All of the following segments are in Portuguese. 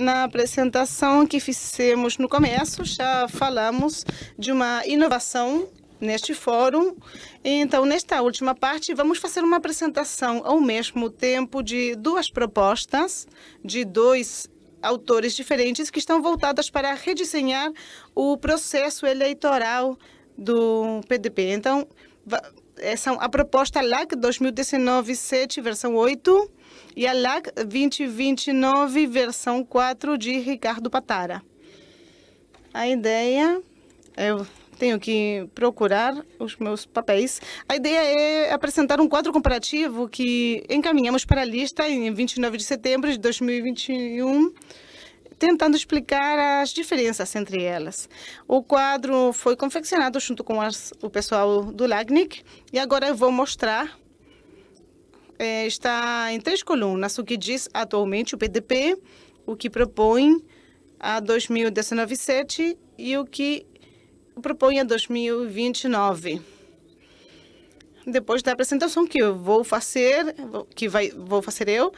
Na apresentação que fizemos no começo, já falamos de uma inovação neste fórum. Então, nesta última parte, vamos fazer uma apresentação ao mesmo tempo de duas propostas de dois autores diferentes que estão voltadas para redesenhar o processo eleitoral do PDP. Então, eh, são a proposta LAC 2019-7, versão 8, e a LAC 2029, versão 4, de Ricardo Patara. A ideia, eu tenho que procurar os meus papéis. A ideia é apresentar um quadro comparativo que encaminhamos para a lista em 29 de setembro de 2021 tentando explicar as diferenças entre elas. O quadro foi confeccionado junto com as, o pessoal do LACNIC e agora eu vou mostrar é, está em três colunas, o que diz atualmente o PDP, o que propõe a 2019-7 e o que propõe a 2029. Depois da apresentação que eu vou fazer, que vai, vou fazer eu,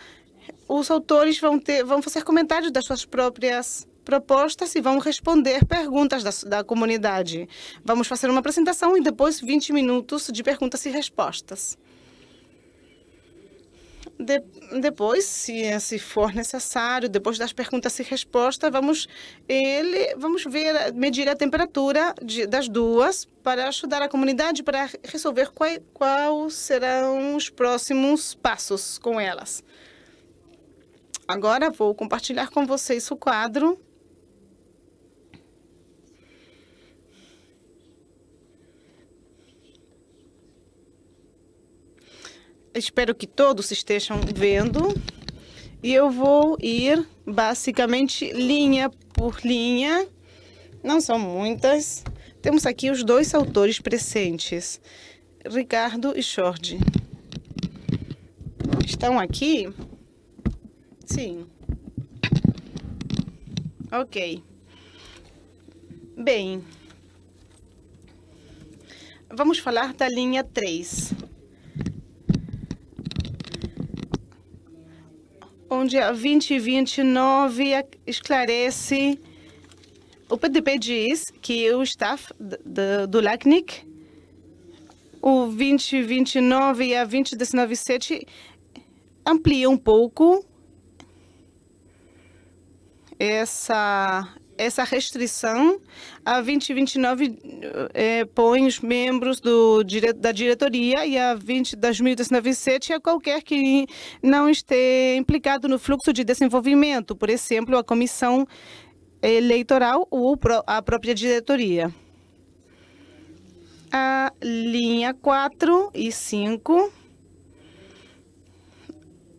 os autores vão, ter, vão fazer comentários das suas próprias propostas e vão responder perguntas da, da comunidade. Vamos fazer uma apresentação e depois 20 minutos de perguntas e respostas. De, depois, se, se for necessário, depois das perguntas e respostas, vamos ele vamos ver medir a temperatura de, das duas para ajudar a comunidade para resolver quais qual serão os próximos passos com elas. Agora vou compartilhar com vocês o quadro espero que todos estejam vendo. E eu vou ir basicamente linha por linha. Não são muitas. Temos aqui os dois autores presentes, Ricardo e Jorge. Estão aqui? Sim. Ok. Bem, vamos falar da linha 3. onde a 2029 esclarece. O PDP diz que o staff do, do LACNIC, o 2029 e a 2019-7 amplia um pouco essa essa restrição a 2029 é, eh, põe os membros do, da diretoria e a 20, 2019-7 a qualquer que não esteja implicado no fluxo de desenvolvimento, por exemplo, a comissão eleitoral ou a própria diretoria. A linha 4 e 5,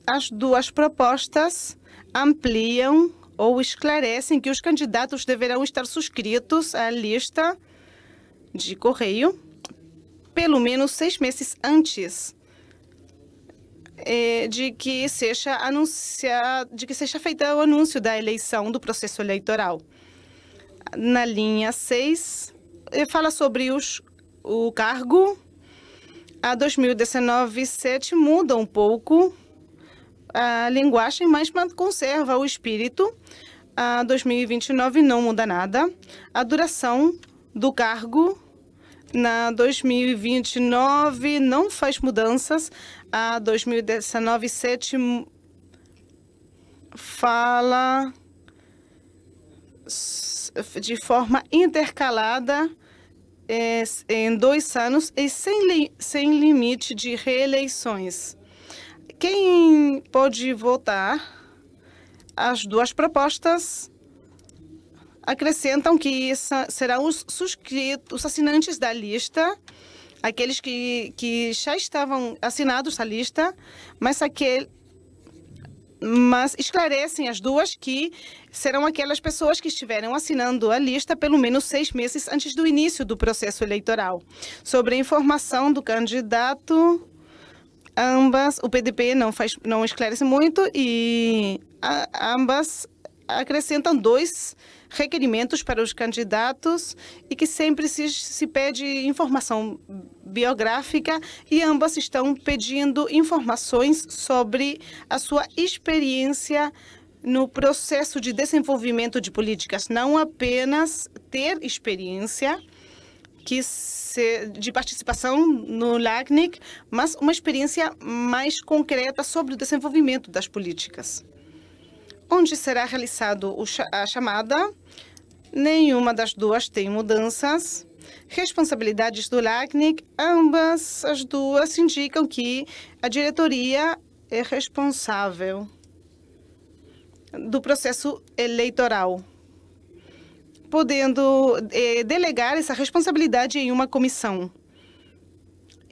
as duas propostas ampliam ou esclarecem que os candidatos deverão estar suscritos à lista de correio pelo menos seis meses antes é, de que seja anunciado, de que seja feito o anúncio da eleição do processo eleitoral. Na linha 6, é, fala sobre os, o cargo. A 2019-7 muda um pouco a linguagem, mas conserva o espírito. A 2029 não muda nada. A duração do cargo na 2029 não faz mudanças. A 2019 7 fala de forma intercalada eh, em dois anos e sem, li sem limite de reeleições. Quem pode votar as duas propostas acrescentam que serão os suscritos, os assinantes da lista, aqueles que, que já estavam assinados à lista, mas aquele mas esclarecem as duas que serão aquelas pessoas que estiveram assinando a lista pelo menos seis meses antes do início do processo eleitoral. Sobre a informação do candidato Ambas, o PDP não, faz, não esclarece muito e a, ambas acrescentam dois requerimentos para os candidatos e que sempre se, se pede informação biográfica e ambas estão pedindo informações sobre a sua experiência no processo de desenvolvimento de políticas, não apenas ter experiência, que se, de participação no LACNIC, mas uma experiência mais concreta sobre o desenvolvimento das políticas. Onde será realizada a chamada, nenhuma das duas tem mudanças. Responsabilidades do LACNIC, ambas as duas indicam que a diretoria é responsável do processo eleitoral podendo é, delegar essa responsabilidade em uma comissão.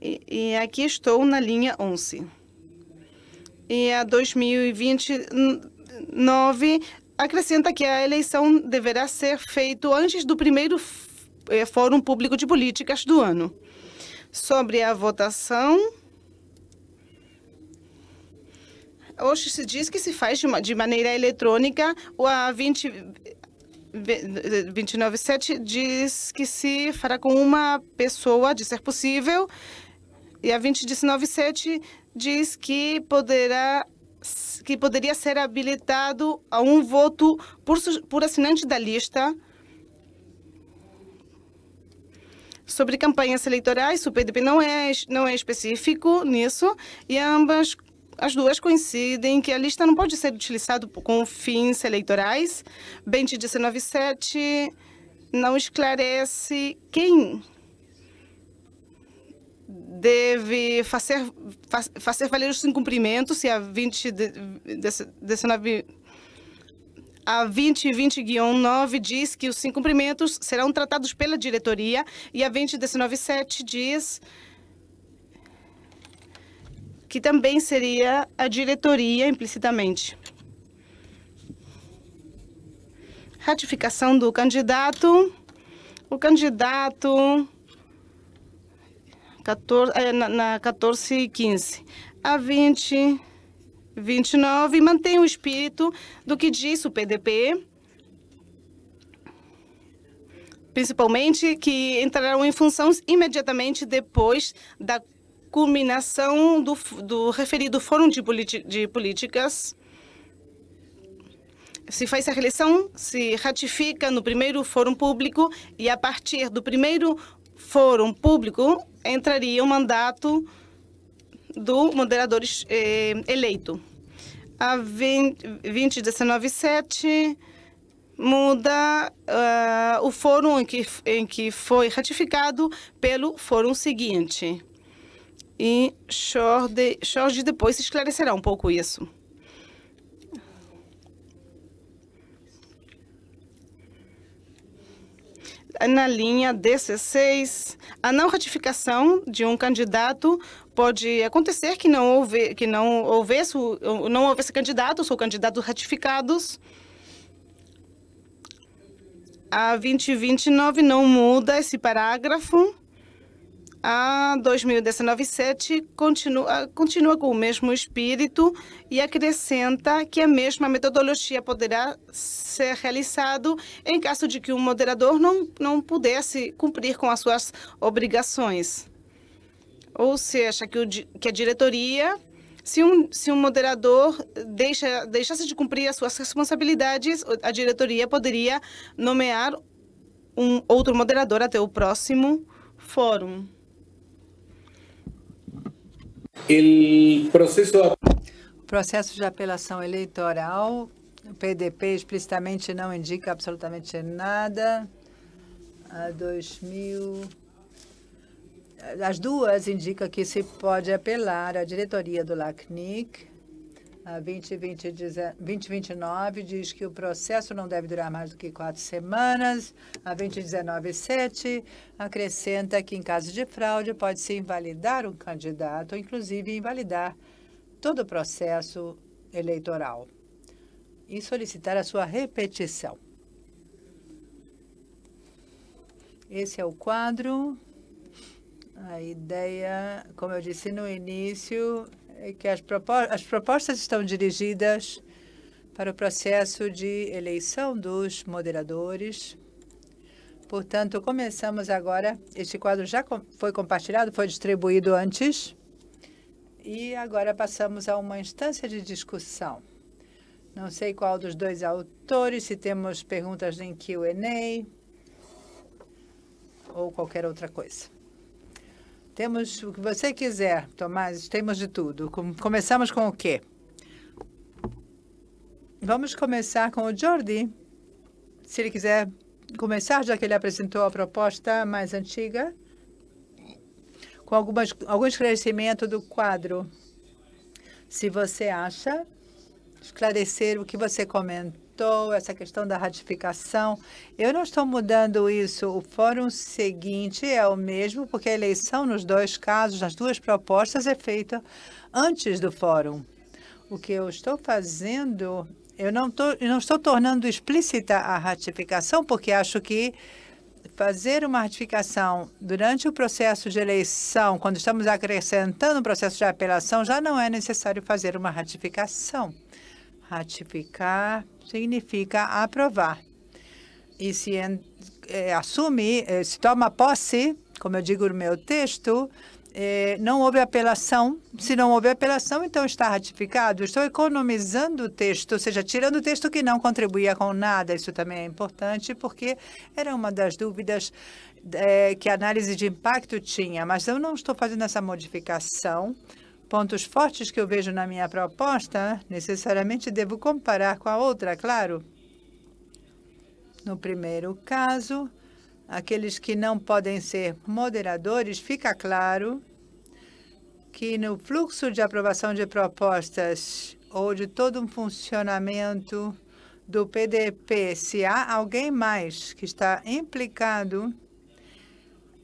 E, e aqui estou na linha 11. E a 2029 acrescenta que a eleição deverá ser feita antes do primeiro eh, Fórum Público de Políticas do ano. Sobre a votação, hoje se diz que se faz de, maneira eletrônica a 20 29.7 diz que se fará com uma pessoa, de ser possível, e a 20,19,7 diz que poderá que poderia ser habilitado a um voto por, por assinante da lista sobre campanhas eleitorais. O PDP não é, não é específico nisso e ambas as duas coincidem que a lista não pode ser utilizada com fins eleitorais. 2097 não esclarece quem deve fazer, fazer valer os incumprimentos se a 20 19 a 2020-9 diz que os incumprimentos serão tratados pela diretoria e a 2019-7 diz que também seria a diretoria implicitamente. Ratificação do candidato. O candidato 14, eh, na, na 14 e 15 a 20, 29 mantém o espírito do que disse o PDP, principalmente que entrarão em função imediatamente depois da culminação do, do referido Fórum de, de Políticas se faz a eleição, se ratifica no primeiro fórum público e a partir do primeiro fórum público entraria o mandato do moderador eh, eleito. A 2019-7 muda uh, o fórum em que, em que foi ratificado pelo fórum seguinte. E Jorge, Jorge depois esclarecerá um pouco isso. na linha 16, a não ratificação de um candidato pode acontecer que não houve que não houvesse não houvesse candidatos ou candidatos ratificados. A 2029 não muda esse parágrafo a 2019-7 continua, continua com o mesmo espírito e acrescenta que a mesma metodologia poderá ser realizada em caso de que um moderador não, não pudesse cumprir com as suas obrigações. Ou seja, que, o, que a diretoria, se um, se um moderador deixa, deixasse de cumprir as suas responsabilidades, a diretoria poderia nomear um outro moderador até o próximo fórum processo O processo de apelação eleitoral, o PDP explicitamente não indica absolutamente nada. A 2000 as duas indicam que se pode apelar à diretoria do LACNIC a 2020, 2029 diz que o processo não deve durar mais do que quatro semanas. A 2019-7 acrescenta que, em caso de fraude, pode-se invalidar um candidato, inclusive invalidar todo o processo eleitoral e solicitar a sua repetição. Esse é o quadro. A ideia, como eu disse no início, é que as propostas, as propostas estão dirigidas para o processo de eleição dos moderadores. Portanto, começamos agora. Este quadro já foi compartilhado, foi distribuído antes. E agora passamos a uma instância de discussão. Não sei qual dos dois autores, se temos perguntas em Q&A ou qualquer outra coisa. Temos o que você quiser, Tomás, temos de tudo. Começamos com o quê? Vamos começar com o Jordi. Se ele quiser começar, já que ele apresentou a proposta mais antiga, com algumas, algum esclarecimento do quadro. Se você acha, esclarecer o que você comentou citou essa questão da ratificação. Eu não estou mudando isso. O fórum seguinte é o mesmo, porque a eleição nos dois casos, nas duas propostas, é feita antes do fórum. O que eu estou fazendo, eu não, tô, eu não estou tornando explícita a ratificação, porque acho que fazer uma ratificação durante o processo de eleição, quando estamos acrescentando o processo de apelação, já não é necessário fazer uma ratificação. Ratificar significa aprovar. E se é, assume, é, se toma posse, como eu digo no meu texto, é, não houve apelação. Se não houve apelação, então está ratificado. Estou economizando o texto, ou seja, tirando o texto que não contribuía com nada. Isso também é importante, porque era uma das dúvidas que a análise de impacto tinha. Mas eu não estou fazendo essa modificação pontos fortes que eu vejo na minha proposta, necessariamente devo comparar com a outra, claro. No primeiro caso, aqueles que não podem ser moderadores, fica claro que no fluxo de aprovação de propostas ou de todo um funcionamento do PDP, se há alguém mais que está implicado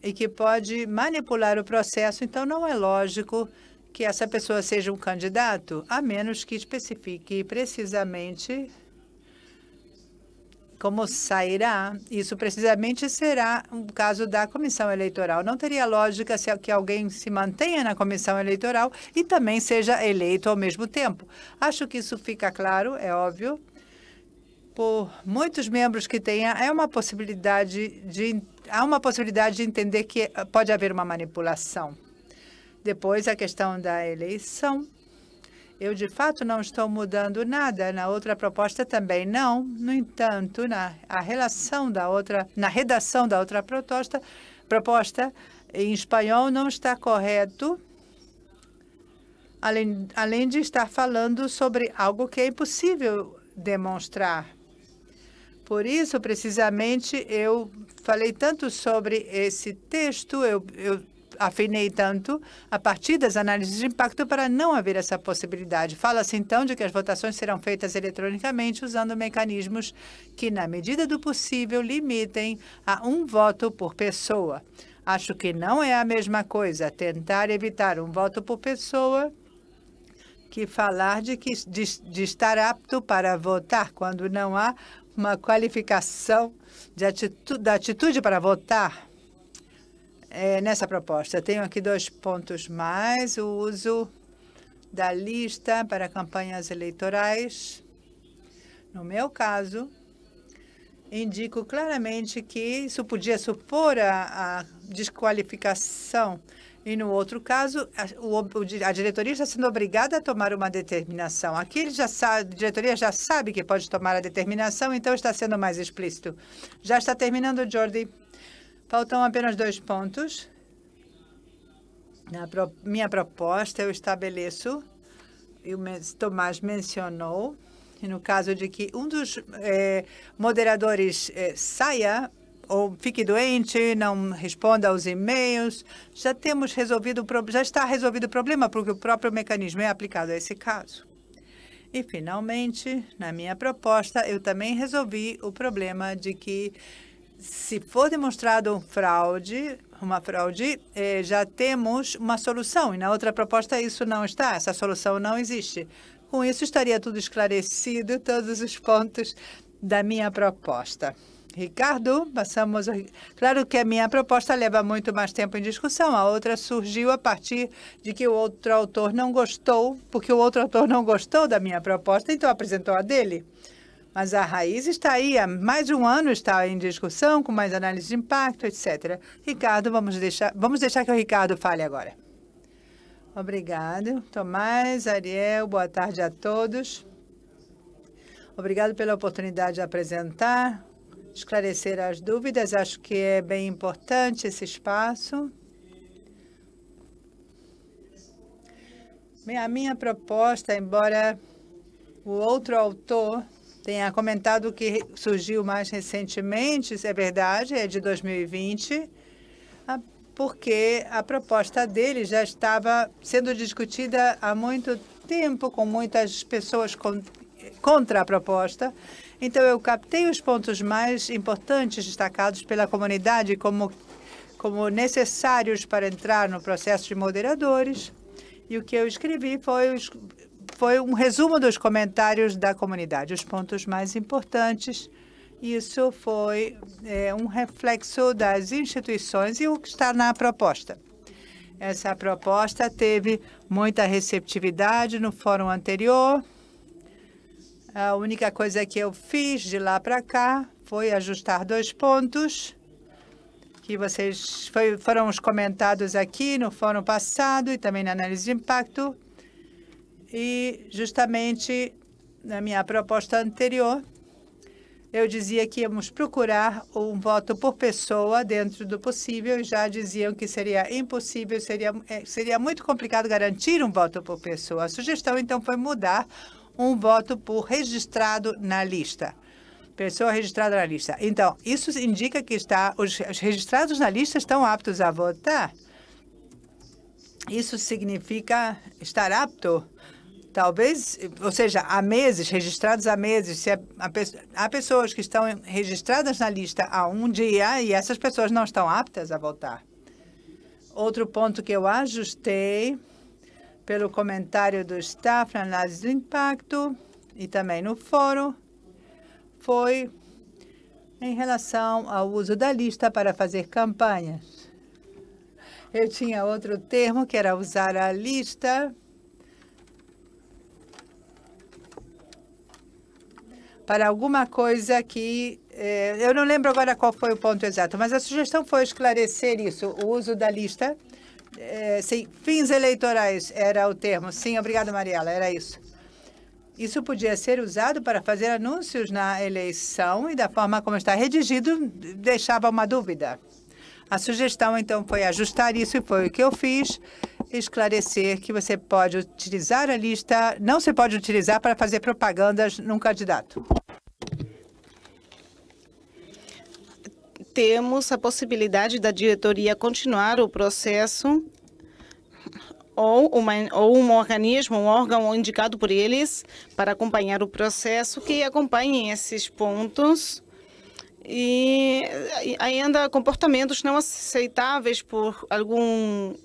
e que pode manipular o processo, então não é lógico que essa pessoa seja um candidato, a menos que especifique precisamente como sairá. Isso precisamente será um caso da comissão eleitoral. Não teria lógica se que alguém se mantenha na comissão eleitoral e também seja eleito ao mesmo tempo. Acho que isso fica claro, é óbvio. Por muitos membros que tenha, é uma possibilidade de há uma possibilidade de entender que pode haver uma manipulação. Depois, a questão da eleição. Eu, de fato, não estou mudando nada. Na outra proposta também não. No entanto, na a relação da outra, na redação da outra proposta, proposta em espanhol não está correto, além, além de estar falando sobre algo que é impossível demonstrar. Por isso, precisamente, eu falei tanto sobre esse texto, eu, eu afinei tanto a partir das análises de impacto para não haver essa possibilidade. Fala-se então de que as votações serão feitas eletronicamente usando mecanismos que, na medida do possível, limitem a um voto por pessoa. Acho que não é a mesma coisa tentar evitar um voto por pessoa que falar de que de, de estar apto para votar quando não há uma qualificação de atitude, da atitude para votar é, nessa proposta. Tenho aqui dois pontos mais. O uso da lista para campanhas eleitorais. No meu caso, indico claramente que isso podia supor a, a desqualificação. E no outro caso, a, a diretoria está sendo obrigada a tomar uma determinação. Aqui ele já sabe, a diretoria já sabe que pode tomar a determinação, então está sendo mais explícito. Já está terminando, Jordi. Faltam apenas dois pontos. Na pro, minha proposta, eu estabeleço, e o Tomás mencionou, que no caso de que um dos é, moderadores é, saia ou fique doente, não responda aos e-mails, já temos resolvido, já está resolvido o problema, porque o próprio mecanismo é aplicado a esse caso. E, finalmente, na minha proposta, eu também resolvi o problema de que se for demonstrado um fraude, uma fraude, eh, já temos uma solução. E na outra proposta isso não está, essa solução não existe. Com isso estaria tudo esclarecido, todos os pontos da minha proposta. Ricardo, passamos. Claro que a minha proposta leva muito mais tempo em discussão. A outra surgiu a partir de que o outro autor não gostou, porque o outro autor não gostou da minha proposta, então apresentou a dele. Mas a raiz está aí, há mais de um ano está em discussão, com mais análise de impacto, etc. Ricardo, vamos deixar, vamos deixar que o Ricardo fale agora. Obrigado. Tomás, Ariel, boa tarde a todos. Obrigado pela oportunidade de apresentar, esclarecer as dúvidas. Acho que é bem importante esse espaço. A minha proposta, embora o outro autor tenha comentado que surgiu mais recentemente, se é verdade, é de 2020, ah, porque a proposta dele já estava sendo discutida há muito tempo com muitas pessoas contra a proposta. Então, eu captei os pontos mais importantes destacados pela comunidade como, como necessários para entrar no processo de moderadores. E o que eu escrevi foi foi um resumo dos comentários da comunidade, os pontos mais importantes. Isso foi é, um reflexo das instituições e o que está na proposta. Essa proposta teve muita receptividade no fórum anterior. A única coisa que eu fiz de lá para cá foi ajustar dois pontos que vocês foi, foram comentados aqui no fórum passado e também na análise de impacto e justamente na minha proposta anterior, eu dizia que íamos procurar um voto por pessoa dentro do possível, e já diziam que seria impossível, seria, é, seria muito complicado garantir um voto por pessoa. A sugestão, então, foi mudar um voto por registrado na lista. Pessoa registrada na lista. Então, isso indica que está, os, os registrados na lista estão aptos a votar. Isso significa estar apto Talvez, ou seja, há meses, registrados há meses, se há, é há pessoas que estão registradas na lista há um dia e essas pessoas não estão aptas a votar. Outro ponto que eu ajustei pelo comentário do staff na análise do impacto e também no fórum foi em relação ao uso da lista para fazer campanhas. Eu tinha outro termo que era usar a lista para alguma coisa que é, eu não lembro agora qual foi o ponto exato, mas a sugestão foi esclarecer isso, o uso da lista. Eh, sim, fins eleitorais era o termo. Sim, obrigado, Mariela, era isso. Isso podia ser usado para fazer anúncios na eleição e da forma como está redigido, deixava uma dúvida. A sugestão, então, foi ajustar isso e foi o que eu fiz, esclarecer que você pode utilizar a lista, não se pode utilizar para fazer propagandas num candidato. temos a possibilidade da diretoria continuar o processo ou, uma, ou um organismo, um órgão indicado por eles para acompanhar o processo, que acompanhem esses pontos e ainda comportamentos não aceitáveis por algum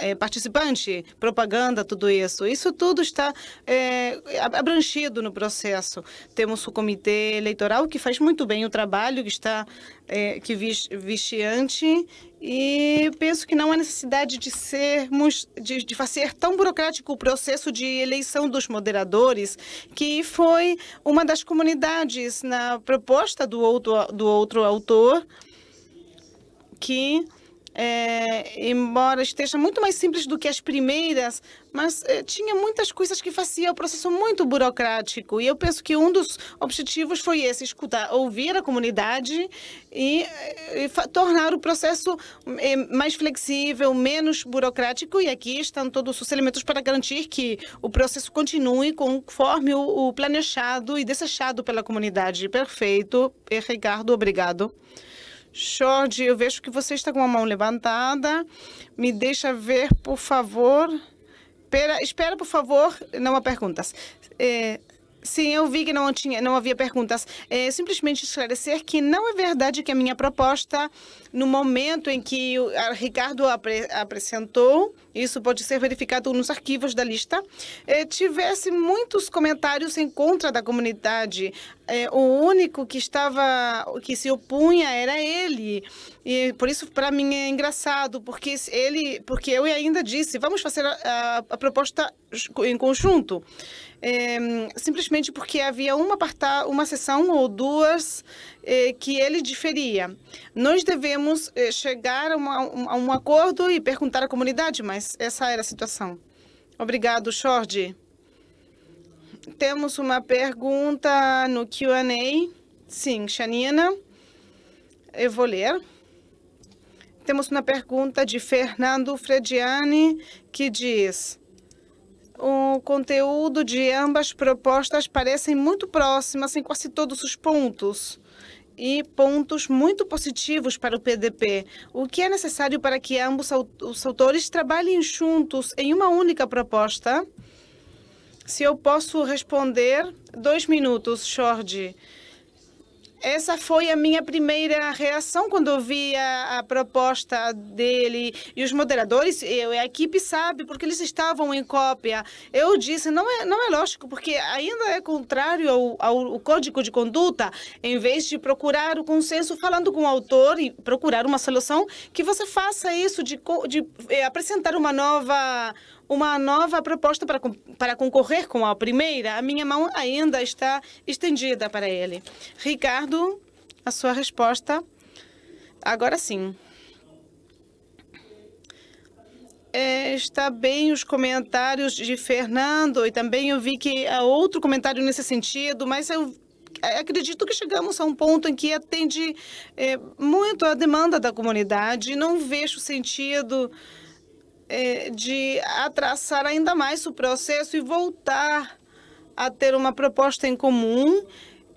é, participante, propaganda, tudo isso. Isso tudo está é, abrangido no processo. Temos o comitê eleitoral que faz muito bem o trabalho, que está é, que vigiante e penso que não há necessidade de sermos de, de fazer tão burocrático o processo de eleição dos moderadores que foi uma das comunidades na proposta do outro do outro autor que é, embora esteja muito mais simples do que as primeiras, mas é, tinha muitas coisas que fazia o processo muito burocrático. E eu penso que um dos objetivos foi esse, escutar, ouvir a comunidade e, é, e tornar o processo é, mais flexível, menos burocrático. E aqui estão todos os elementos para garantir que o processo continue conforme o, o planejado e desejado pela comunidade. Perfeito. Ricardo, obrigado. Jorge, eu vejo que você está com a mão levantada. Me deixa ver, por favor. Espera, espera, por favor. Não há perguntas. É, Sim, eu vi que não, tinha, não havia perguntas. É, simplesmente esclarecer que não é verdade que a minha proposta, no momento em que o Ricardo apre, apresentou, isso pode ser verificado nos arquivos da lista, é, tivesse muitos comentários em contra da comunidade. É, o único que estava, que se opunha era ele. E por isso, para mim, é engraçado, porque ele, porque eu ainda disse, vamos fazer a, a, a proposta em conjunto é, simplesmente porque havia uma, parta, uma sessão ou duas é, que ele diferia. Nós devemos é, chegar a, uma, a, um acordo e perguntar à comunidade, mas essa era a situação. Obrigado, Jorge. Temos uma pergunta no Q&A. Sim, Xanina. Eu vou ler. Temos uma pergunta de Fernando Frediani, que diz o conteúdo de ambas propostas parecem muito próximas em assim, quase todos os pontos e pontos muito positivos para o PDP, o que é necessário para que ambos os autores trabalhem juntos em uma única proposta. Se eu posso responder, dois minutos, Jorge. Essa foi a minha primeira reação quando vi a, a, proposta dele. E os moderadores eu, a equipe sabe, porque eles estavam em cópia. Eu disse, não é, não é lógico, porque ainda é contrário ao, ao, ao código de conduta. Em vez de procurar o consenso falando com o autor e procurar uma solução, que você faça isso de, de é, apresentar uma nova uma nova proposta para, para concorrer com a primeira. A minha mão ainda está estendida para ele. Ricardo, a sua resposta. Agora sim. É, está bem os comentários de Fernando e também eu vi que há outro comentário nesse sentido, mas eu é, acredito que chegamos a um ponto em que atende é, muito a demanda da comunidade. Não vejo sentido é, de atrasar ainda mais o processo e voltar a ter uma proposta em comum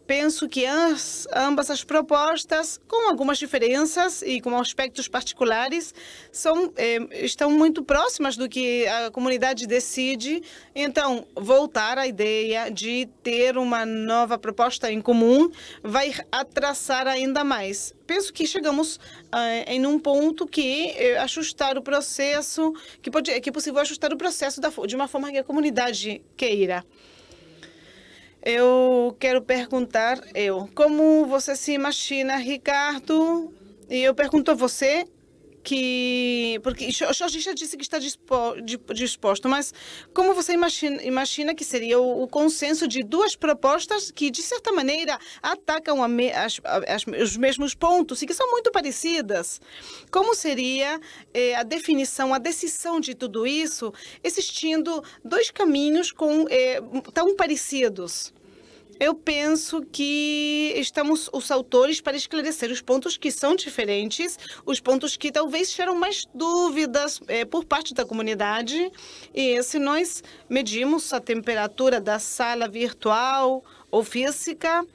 penso que as, ambas as propostas, com algumas diferenças e com aspectos particulares, são, é, estão muito próximas do que a comunidade decide. Então, voltar à ideia de ter uma nova proposta em comum vai atrasar ainda mais. Penso que chegamos eh, em um ponto que é, ajustar o processo, que, pode, que é possível ajustar o processo da, de uma forma que a comunidade queira. Eu quero perguntar eu, como você se imagina, Ricardo? E eu pergunto a você que. Porque o já disse que está dispo, disposto, mas como você imagina, imagina que seria o, o, consenso de duas propostas que, de certa maneira, atacam me, as, as, os mesmos pontos e que são muito parecidas? Como seria eh, a definição, a decisão de tudo isso, existindo dois caminhos com, eh, tão parecidos? Eu penso que estamos os autores para esclarecer os pontos que são diferentes, os pontos que talvez geram mais dúvidas é, por parte da comunidade. E se nós medimos a temperatura da sala virtual ou física,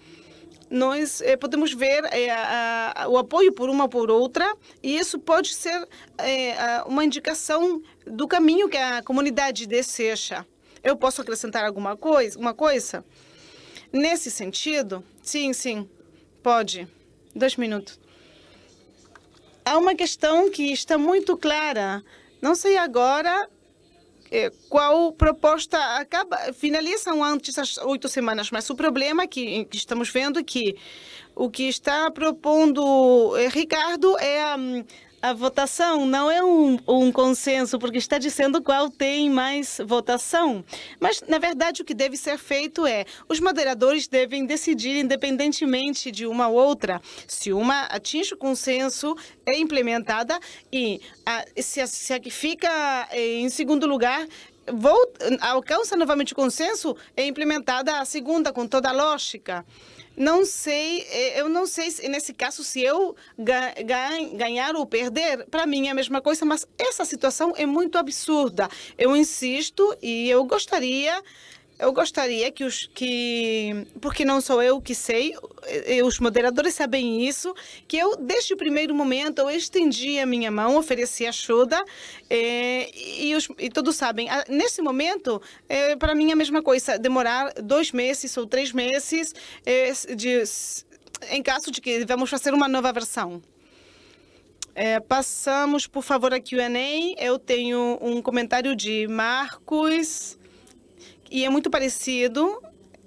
nós é, podemos ver é, a, a, o apoio por uma por outra e isso pode ser é, a, uma indicação do caminho que a comunidade deseja. Eu posso acrescentar alguma coisa? Uma coisa? Nesse sentido, sim, sim, pode. Dois minutos. Há é uma questão que está muito clara. Não sei agora eh, qual proposta acaba finalizam antes das oito semanas, mas o problema que estamos vendo é que o que está propondo eh, Ricardo é a, a votação não é um, um, consenso, porque está dizendo qual tem mais votação. Mas, na verdade, o que deve ser feito é: os moderadores devem decidir, independentemente de uma ou outra, se uma atinge o consenso, é implementada, e a, se, a, se a que fica eh, em segundo lugar volta, alcança novamente o consenso, é implementada a segunda, com toda a lógica não sei, é, eu não sei se, nesse caso se eu ganhar ou perder, para mim é a mesma coisa, mas essa situação é muito absurda. Eu insisto e eu gostaria eu gostaria que os que porque não sou eu que sei, os moderadores sabem isso, que eu desde o primeiro momento eu estendi a minha mão, ofereci ajuda é, e, os, e, todos sabem. Nesse momento, é, para mim é a mesma coisa, demorar dois meses ou três meses é, de, em caso de que vamos fazer uma nova versão. É, passamos, por favor, aqui o Enem. Eu tenho um comentário de Marcos. E é muito parecido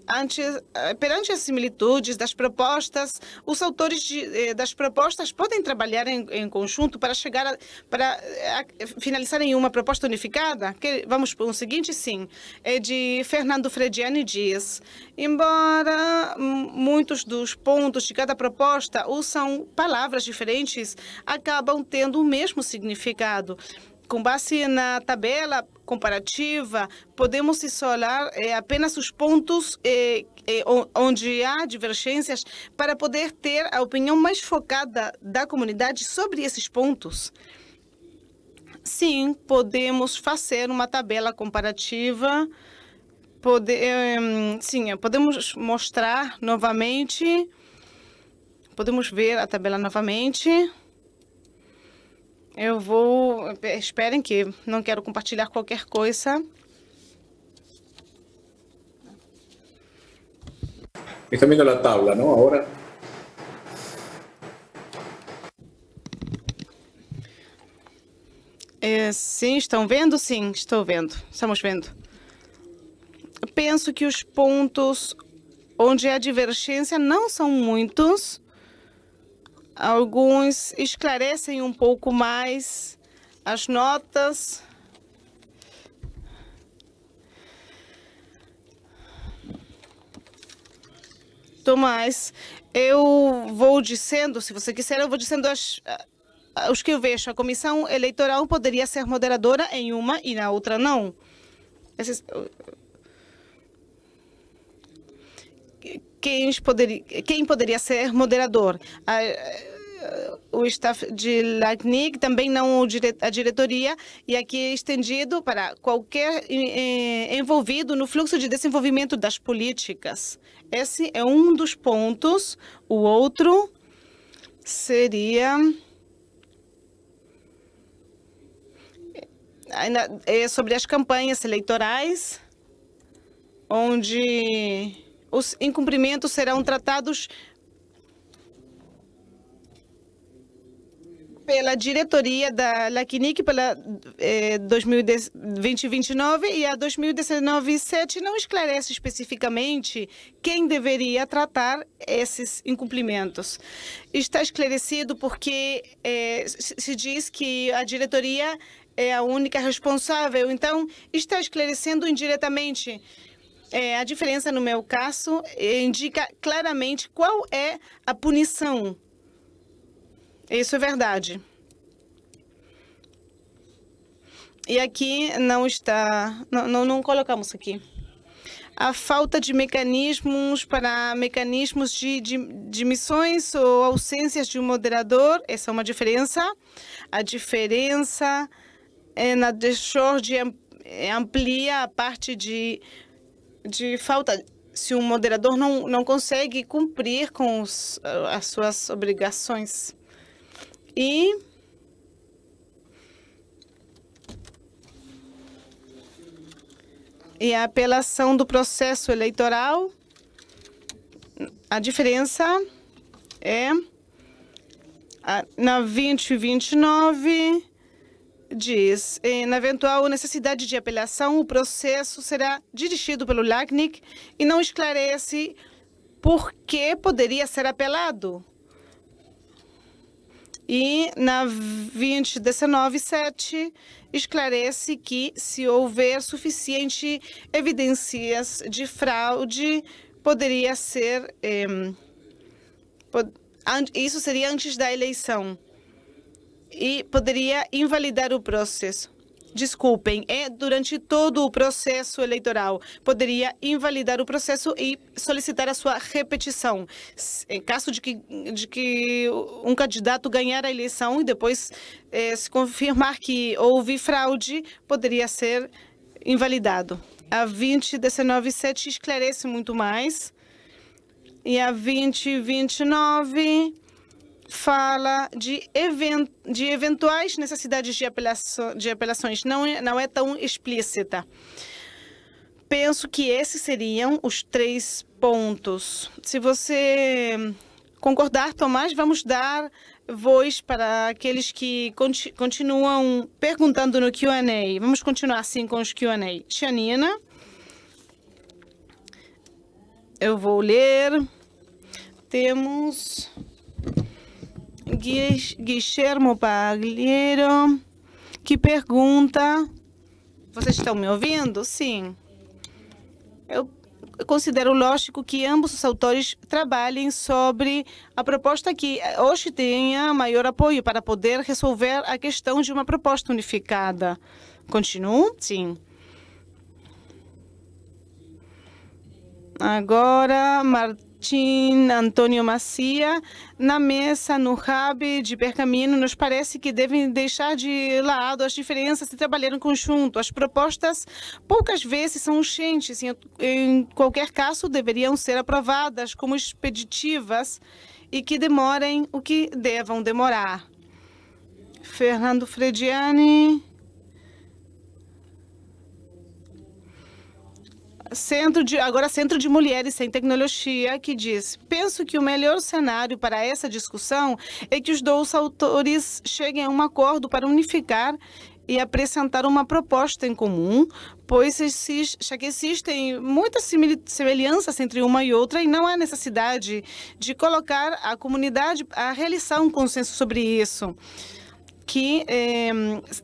Ante, eh, perante as similitudes das propostas, os autores de, eh, das propostas podem trabalhar em, em conjunto para chegar a, para eh, a, finalizar em uma proposta unificada? Que, vamos para o um seguinte, sim, é de Fernando Frediani Dias. Embora muitos dos pontos de cada proposta usam palavras diferentes, acabam tendo o mesmo significado. Com base na tabela comparativa, podemos isolar eh, apenas os pontos eh, eh, onde há divergências para poder ter a opinião mais focada da comunidade sobre esses pontos. Sim, podemos fazer uma tabela comparativa. Pode, sim, podemos mostrar novamente. Podemos ver a tabela novamente. Eu vou. Esperem que não quero compartilhar qualquer coisa. Estão vendo a tabla, não? Agora. É, sim, estão vendo? Sim, estou vendo. Estamos vendo. Penso que os pontos onde há divergência não são muitos. Alguns esclarecem um pouco mais as notas. Tomás, eu vou dizendo, se você quiser, eu vou dizendo as, os que eu vejo. A comissão eleitoral poderia ser moderadora em uma e na outra não. Esses, quem poderia, quem poderia ser moderador? A, o staff de LACNIC, também não a diretoria, e aqui é estendido para qualquer eh, eh, envolvido no fluxo de desenvolvimento das políticas. Esse é um dos pontos. O outro seria. É sobre as campanhas eleitorais, onde os incumprimentos serão tratados pela diretoria da LACNIC pela eh, 2029 e a 2019-7 não esclarece especificamente quem deveria tratar esses incumprimentos. Está esclarecido porque eh, se diz que a diretoria é a única responsável, então está esclarecendo indiretamente é, a diferença no meu caso eh, indica claramente qual é a punição. Isso é verdade. E aqui não está, não, não, não colocamos aqui. A falta de mecanismos para mecanismos de, de, de missões ou ausências de um moderador, essa é uma diferença. A diferença é na Discord é, amplia a parte de de falta se o um moderador não, não consegue cumprir com os, eh, as suas obrigações. E e a apelação do processo eleitoral, a diferença é na 2029 diz, na eventual necessidade de apelação, o processo será dirigido pelo LACNIC e não esclarece por que poderia ser apelado. E na 2019-7 esclarece que, se houver suficiente evidências de fraude, poderia ser. Eh, pod... isso seria antes da eleição e poderia invalidar o processo. Desculpem, é durante todo o processo eleitoral. Poderia invalidar o processo e solicitar a sua repetição. Em caso de que, de que um candidato ganhar a eleição e depois é, se confirmar que houve fraude, poderia ser invalidado. A 20197 esclarece muito mais. E a 2029 fala de, event, de eventuais necessidades de, de apelações, não é, não é tão explícita. Penso que esses seriam os três pontos. Se você concordar, Tomás, vamos dar voz para aqueles que conti continuam perguntando no Q&A. Vamos continuar assim com os Q&A. Tianina, eu vou ler. Temos Guilhermo Pagliero, que pergunta: Vocês estão me ouvindo? Sim. Eu considero lógico que ambos os autores trabalhem sobre a proposta que hoje tenha maior apoio para poder resolver a questão de uma proposta unificada. Continuo? Sim. Agora, Martin. Martim, Antônio Macia, na mesa, no hub de Pergamino, nos parece que devem deixar de lado as diferenças e trabalhar em conjunto. As propostas poucas vezes são urgentes, em, em qualquer caso deveriam ser aprovadas como expeditivas e que demorem o que devam demorar. Fernando Frediani. Centro de, agora, Centro de Mulheres Sem Tecnologia, que diz: Penso que o melhor cenário para essa discussão é que os dois autores cheguem a um acordo para unificar e apresentar uma proposta em comum, pois existe, já que existem muitas semelhanças entre uma e outra e não há necessidade de colocar a comunidade a realizar um consenso sobre isso que, eh,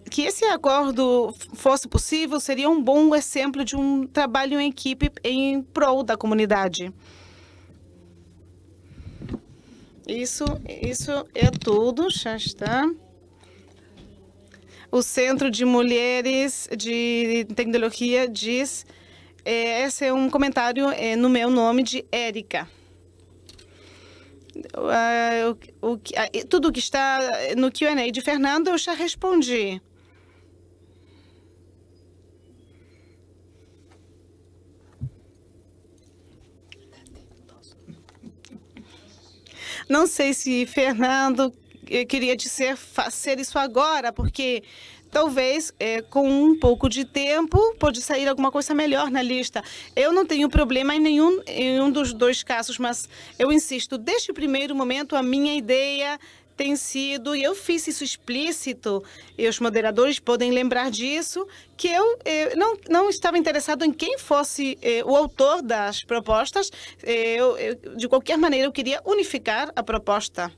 que esse acordo fosse possível seria um bom exemplo de um trabalho em equipe em prol da comunidade. Isso, isso é tudo, já está. O Centro de Mulheres de Tecnologia diz, eh, esse é um comentário eh, no meu nome de Érica. Uh, o, o, uh, tudo que está no QA de Fernando eu já respondi. Não sei se Fernando eh, queria dizer fazer isso agora, porque talvez é, com um pouco de tempo pode sair alguma coisa melhor na lista. Eu não tenho problema em nenhum, em um dos dois casos, mas eu insisto, desde o primeiro momento a minha ideia tem sido, e eu fiz isso explícito, e os moderadores podem lembrar disso, que eu eh, não, não estava interessado em quem fosse eh, o autor das propostas. Eh, eu, eu, de qualquer maneira, eu queria unificar a proposta.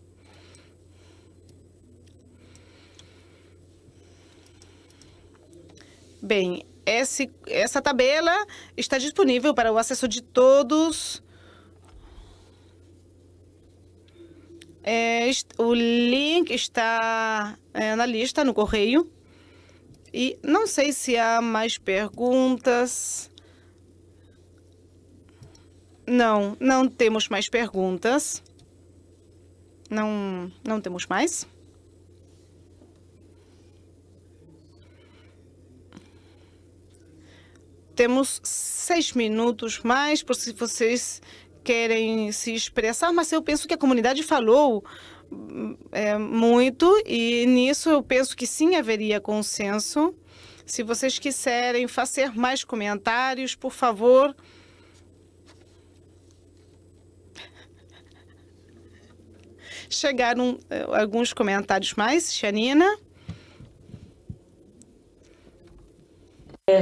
Bem, esse, essa tabela está disponível para o acesso de todos. É, o link está é, na lista, no correio. E não sei se há mais perguntas. Não, não temos mais perguntas. Não, não temos mais. Temos seis minutos mais, por se vocês querem se expressar, mas eu penso que a comunidade falou hum, é, muito e nisso eu penso que sim haveria consenso. Se vocês quiserem fazer mais comentários, por favor. Chegaram eh, alguns comentários mais, Xanina.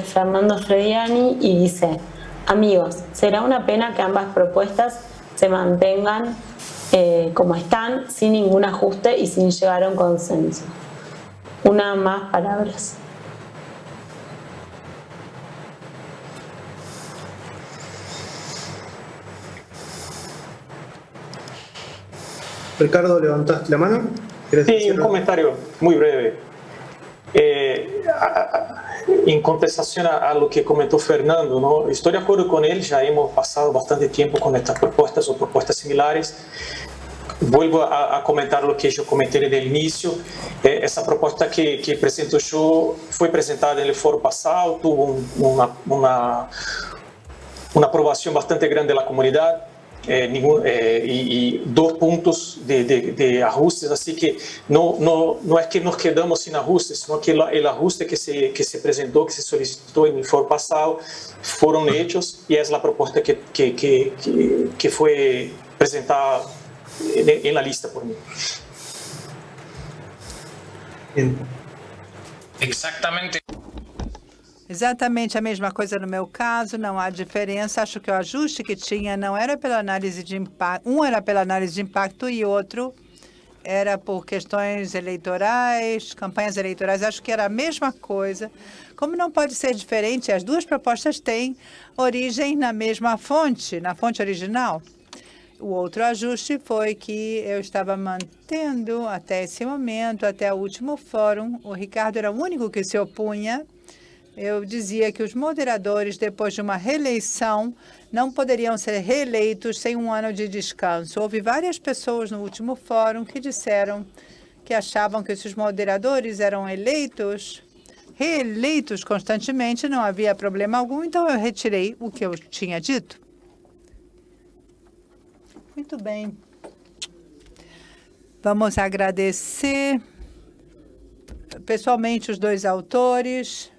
Fernando Frediani y dice, amigos, será una pena que ambas propuestas se mantengan eh, como están, sin ningún ajuste y sin llegar a un consenso. Una más palabras. Ricardo, levantaste la mano. Sí, un comentario muy breve. Eh, em compensação a, a, lo que comentou Fernando, estou de acordo com ele. Já hemos passado bastante tempo com estas propostas ou propostas similares. Vuelvo a, a comentar o que eu comentei desde início. inicio. essa eh, proposta que, que presento yo fue presentada en foro passado, teve uma uma una, bastante grande da comunidade. Eh, eh, y, dos puntos de, ajustes, así que no, no, no es que nos quedamos sin ajustes, sino que el ajuste que se, presentó, que se solicitó en el foro pasado, fueron hechos y es la propuesta que, que, fue presentada en, en, la lista por mí. Exactamente, Exatamente a mesma coisa no meu caso, não há diferença. Acho que o ajuste que tinha não era pela análise de impacto, um era pela análise de impacto e outro era por questões eleitorais, campanhas eleitorais, acho que era a mesma coisa. Como não pode ser diferente, as duas propostas têm origem na mesma fonte, na fonte original. O outro ajuste foi que eu estava mantendo até esse momento, até o último fórum, o Ricardo era o único que se opunha eu dizia que os moderadores, depois de uma reeleição, não poderiam ser reeleitos sem um ano de descanso. Houve várias pessoas no último fórum que disseram que achavam que se os moderadores eram eleitos, reeleitos constantemente, não havia problema algum, então eu retirei o que eu tinha dito. Muito bem. Vamos agradecer pessoalmente os dois autores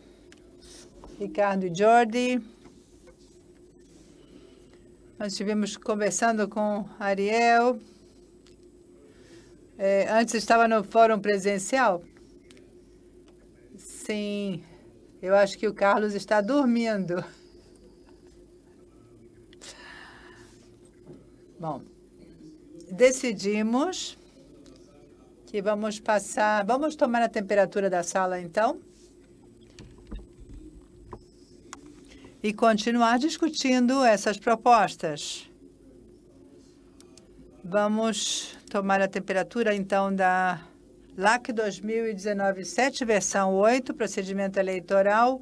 Ricardo e Jordi. Nós estivemos conversando com Ariel. É, antes estava no fórum presencial. Sim, eu acho que o Carlos está dormindo. Bom, decidimos que vamos passar. Vamos tomar a temperatura da sala, então. e continuar discutindo essas propostas. Vamos tomar a temperatura, então, da LAC 2019 7, versão 8, procedimento eleitoral,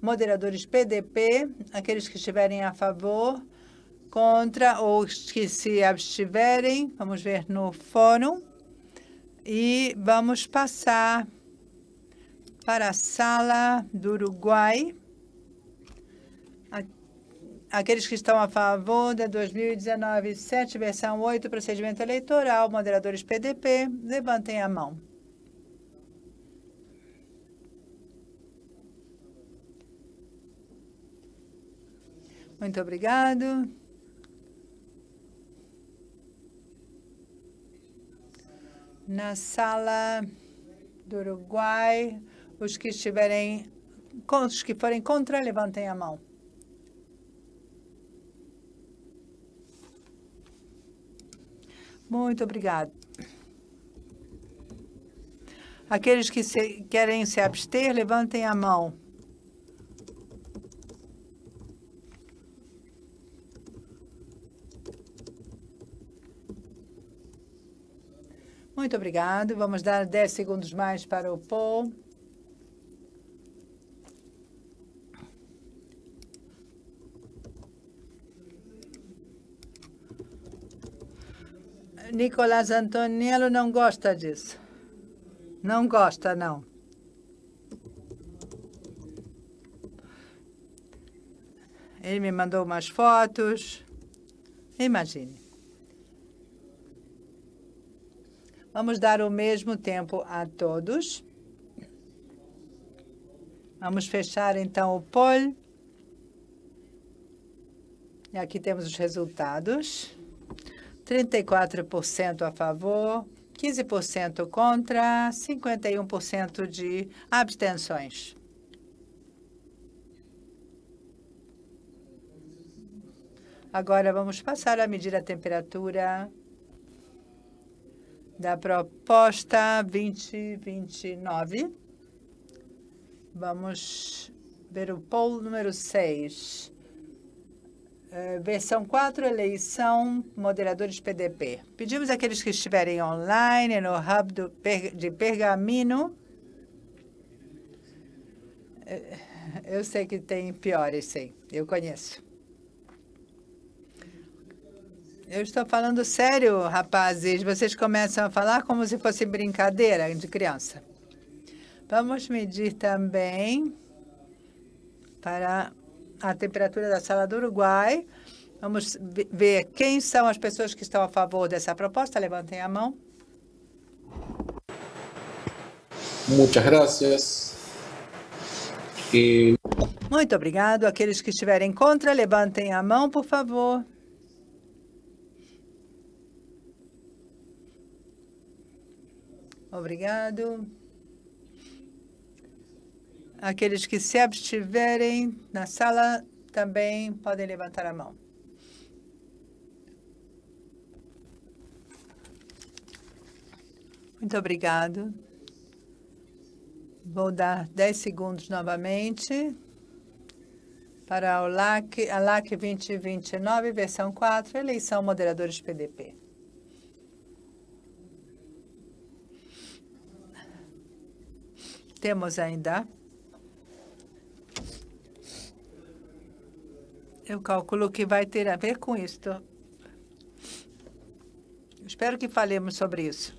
moderadores PDP, aqueles que estiverem a favor, contra ou que se abstiverem, vamos ver no fórum. E vamos passar para a sala do Uruguai. Aqueles que estão a favor da 2019, 7, versão 8, procedimento eleitoral, moderadores PDP, levantem a mão. Muito obrigado. Na sala do Uruguai, os que estiverem, os que forem contra, levantem a mão. Muito obrigada. Aqueles que se, querem se abster, levantem a mão. Muito obrigado. Vamos dar 10 segundos mais para o Paul. Nicolás Antonello não gosta disso. Não gosta, não. Ele me mandou umas fotos. Imagine. Vamos dar o mesmo tempo a todos. Vamos fechar, então, o poll. E aqui temos os resultados. 34% a favor, 15% contra, 51% de abstenções. Agora vamos passar a medir a temperatura da proposta 2029. Vamos ver o polo número 6. Eh, versão 4, eleição moderadores PDP. Pedimos àqueles que estiverem online no hub do, de Pergamino. Eh, eu sei que tem piores, sim. Eu conheço. Eu estou falando sério, rapazes. Vocês começam a falar como se fosse brincadeira de criança. Vamos medir também para a temperatura da sala do Uruguai. Vamos ver quem são as pessoas que estão a favor dessa proposta. Levantem a mão. Muchas gracias. E... Muito obrigado. Aqueles que estiverem contra, levantem a mão, por favor. Obrigado. Aqueles que se abstiverem na sala também podem levantar a mão. Muito obrigado. Vou dar 10 segundos novamente para o LAC, a LAC 2029, versão 4, eleição moderadores PDP. Temos ainda Eu calculo que vai ter a ver com isto. Espero que falemos sobre isso.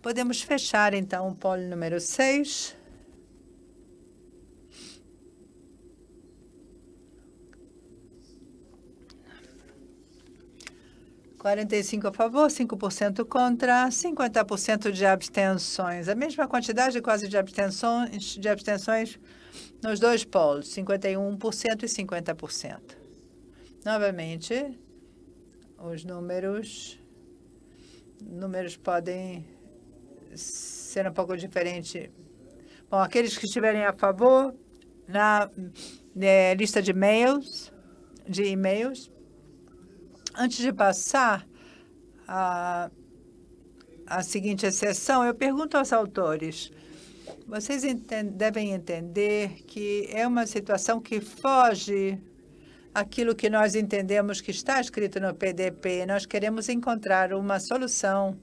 Podemos fechar, então, o polo número 6. Quarenta e cinco a favor, cinco por cento contra, cinquenta por cento de abstenções. A mesma quantidade quase de abstenções, de abstenções nos dois polos, 51% e 50%. Novamente, os números, números podem ser um pouco diferentes. Bom, aqueles que estiverem a favor, na é, lista de e-mails, de e-mails, antes de passar a, a seguinte sessão, eu pergunto aos autores, vocês enten devem entender que é uma situação que foge aquilo que nós entendemos que está escrito no PDP. Nós queremos encontrar uma solução.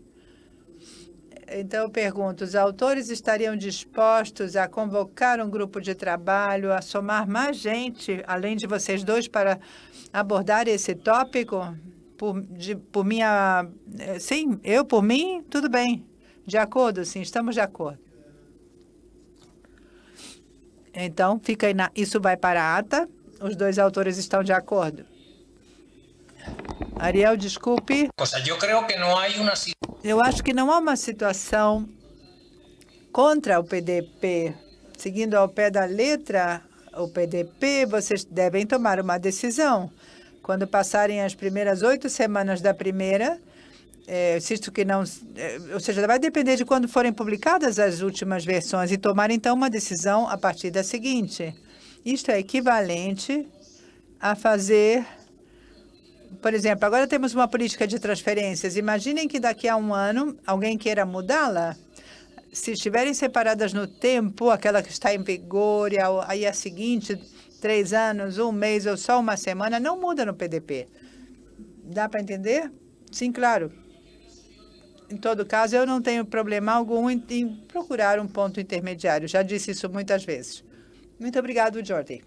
Então, eu pergunto, os autores estariam dispostos a convocar um grupo de trabalho, a somar mais gente, além de vocês dois, para abordar esse tópico? Por, de, por minha... Eh, sim, eu por mim, tudo bem. De acordo, sim, estamos de acordo. Então, fica aí na, isso vai para a ata. Os dois autores estão de acordo. Ariel, desculpe. Eu acho que não há uma situação contra o PDP. Seguindo ao pé da letra, o PDP, vocês devem tomar uma decisão. Quando passarem as primeiras oito semanas da primeira, é, que não, é, ou seja, vai depender de quando forem publicadas as últimas versões e tomar então uma decisão a partir da seguinte. Isto é equivalente a fazer, por exemplo, agora temos uma política de transferências. Imaginem que daqui a um ano alguém queira mudá-la. Se estiverem separadas no tempo, aquela que está em vigor e a, a seguinte, três anos, um mês ou só uma semana, não muda no PDP. Dá para entender? Sim, claro em todo caso, eu não tenho problema algum em, em procurar um ponto intermediário. Já disse isso muitas vezes. Muito obrigado, Jordi.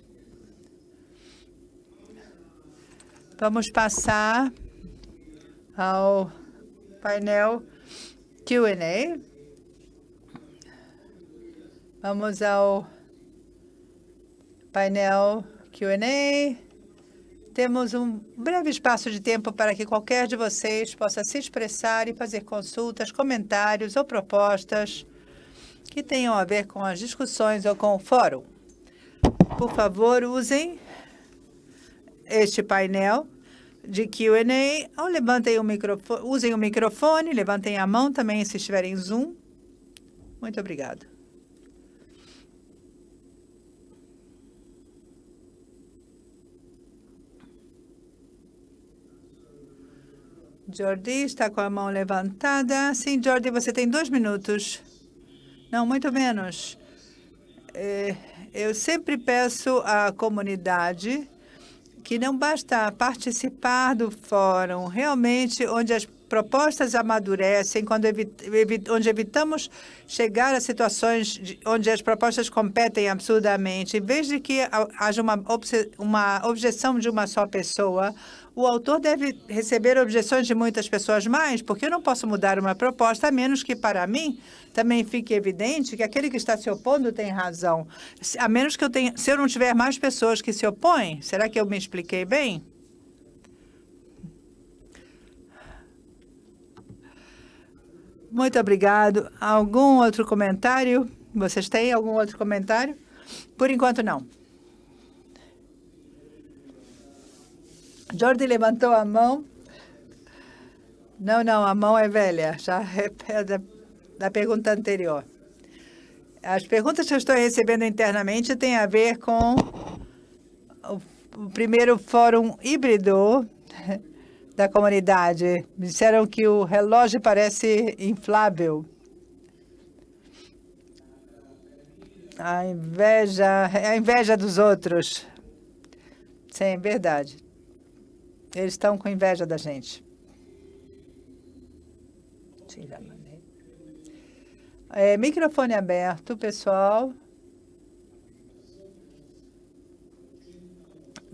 Vamos passar ao painel Q&A. Vamos ao painel Q&A. Temos um breve espaço de tempo para que qualquer de vocês possa se expressar e fazer consultas, comentários ou propostas que tenham a ver com as discussões ou com o fórum. Por favor, usem este painel de Q&A ou levantem o microfone, usem o microfone, levantem a mão também se estiverem Zoom. Muito obrigada. Jordi está com a mão levantada. Sim, Jordi, você tem dois minutos. Não, muito menos. É, eu sempre peço à comunidade que não basta participar do fórum, realmente onde as propostas amadurecem, quando evit evit onde evitamos chegar a situações de, onde as propostas competem absurdamente. Em vez de que haja uma, uma objeção de uma só pessoa, o autor deve receber objeções de muitas pessoas mais, porque eu não posso mudar uma proposta, a menos que para mim também fique evidente que aquele que está se opondo tem razão. A menos que eu tenha, se eu não tiver mais pessoas que se opõem, será que eu me expliquei bem? Muito obrigado. Algum outro comentário? Vocês têm algum outro comentário? Por enquanto, não. Jordi levantou a mão. Não, não, a mão é velha, já é da, da pergunta anterior. As perguntas que eu estou recebendo internamente têm a ver com o, o primeiro fórum híbrido da comunidade. Me disseram que o relógio parece inflável. A inveja, a inveja dos outros. Sim, verdade. Eles estão com inveja da gente. É, microfone aberto, pessoal.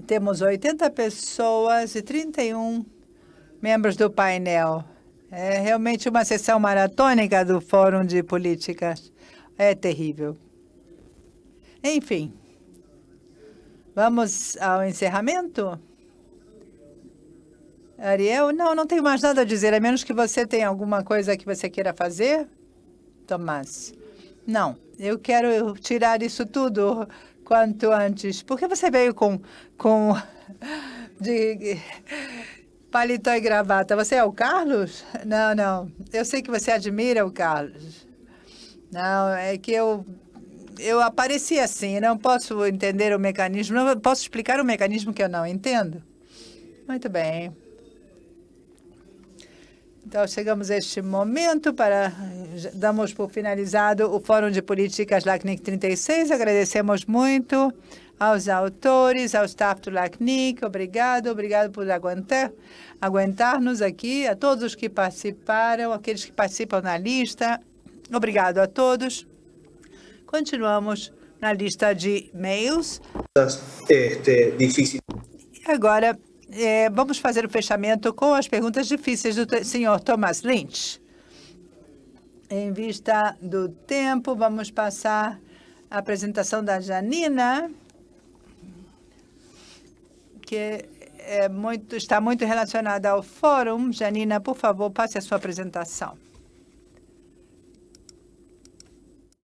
Temos 80 pessoas e 31 membros do painel. É realmente uma sessão maratônica do Fórum de Políticas. É terrível. Enfim, vamos ao encerramento? Ariel, não, não tenho mais nada a dizer, a menos que você tenha alguma coisa que você queira fazer. Tomás, não, eu quero tirar isso tudo quanto antes. Por que você veio com, com de, Paletó e gravata. Você é o Carlos? Não, não. Eu sei que você admira o Carlos. Não, é que eu eu apareci assim, né? não posso entender o mecanismo, não posso explicar o mecanismo que eu não entendo. Muito bem. Então, chegamos a este momento para damos por finalizado o Fórum de Políticas LACNIC 36. Agradecemos muito aos autores, ao staff do LACNIC, obrigado, obrigado por aguentar, aguentar-nos aqui, a todos os que participaram, aqueles que participam na lista, obrigado a todos. Continuamos na lista de e-mails. Este, é, é difícil. Agora, é, vamos fazer o fechamento com as perguntas difíceis do senhor Thomas Lynch. Em vista do tempo, vamos passar a apresentação da Janina que é, é muito, está muito relacionada ao fórum. Janina, por favor, passe a sua apresentação.